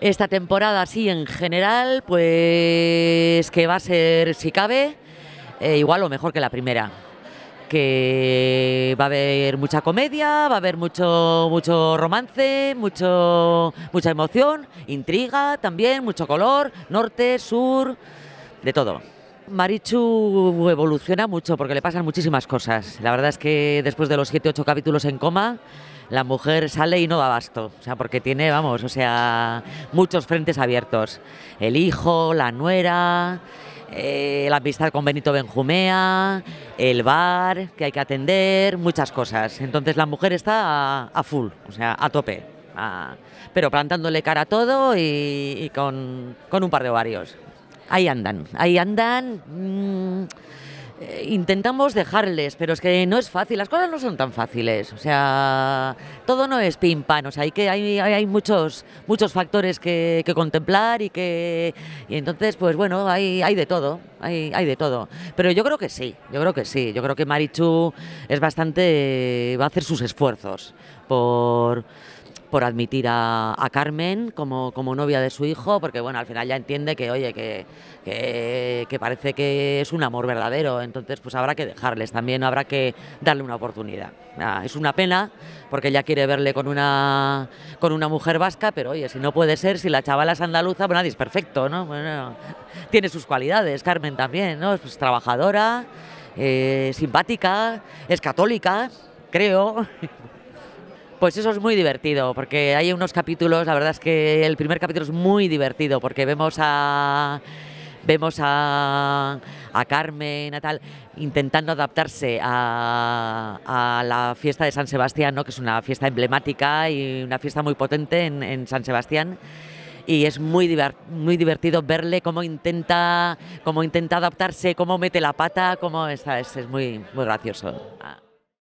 esta temporada así en general, pues que va a ser, si cabe, eh, igual o mejor que la primera. Que va a haber mucha comedia, va a haber mucho, mucho romance, mucho, mucha emoción, intriga también, mucho color, norte, sur, de todo. Marichu evoluciona mucho porque le pasan muchísimas cosas. La verdad es que después de los 7-8 capítulos en coma, la mujer sale y no da abasto, o sea, porque tiene, vamos, o sea, muchos frentes abiertos. El hijo, la nuera, eh, la amistad con Benito Benjumea, el bar que hay que atender, muchas cosas. Entonces la mujer está a, full, o sea, a tope. pero plantándole cara a todo y, con, un par de ovarios. Ahí andan, ahí andan. Mm, eh, intentamos dejarles, pero es que no es fácil, las cosas no son tan fáciles, o sea, todo no es pim pam, o sea, hay, que, hay, muchos, muchos factores que, contemplar y que, y entonces, pues bueno, hay, hay de todo, hay, hay de todo, pero yo creo que sí, yo creo que sí, yo creo que Marichu es bastante, va a hacer sus esfuerzos por por admitir a, Carmen como, como, novia de su hijo, porque bueno, al final ya entiende que, oye, que, que, parece que es un amor verdadero, entonces pues habrá que dejarles, también habrá que darle una oportunidad. Ah, es una pena, porque ella quiere verle con una, con una mujer vasca, pero oye, si no puede ser, si la chavala es andaluza, pues nadie es perfecto, ¿no? tiene sus cualidades, Carmen también, ¿no? Es pues, trabajadora, eh, simpática, es católica, creo. Pues eso es muy divertido, porque hay unos capítulos, la verdad es que el primer capítulo es muy divertido, porque vemos a vemos a, Carmen, a intentando adaptarse a, la fiesta de San Sebastián, ¿no? que es una fiesta emblemática y una fiesta muy potente en, San Sebastián y es muy, muy divertido verle cómo intenta, cómo intenta adaptarse, cómo mete la pata, cómo es, es muy, muy gracioso. Ah.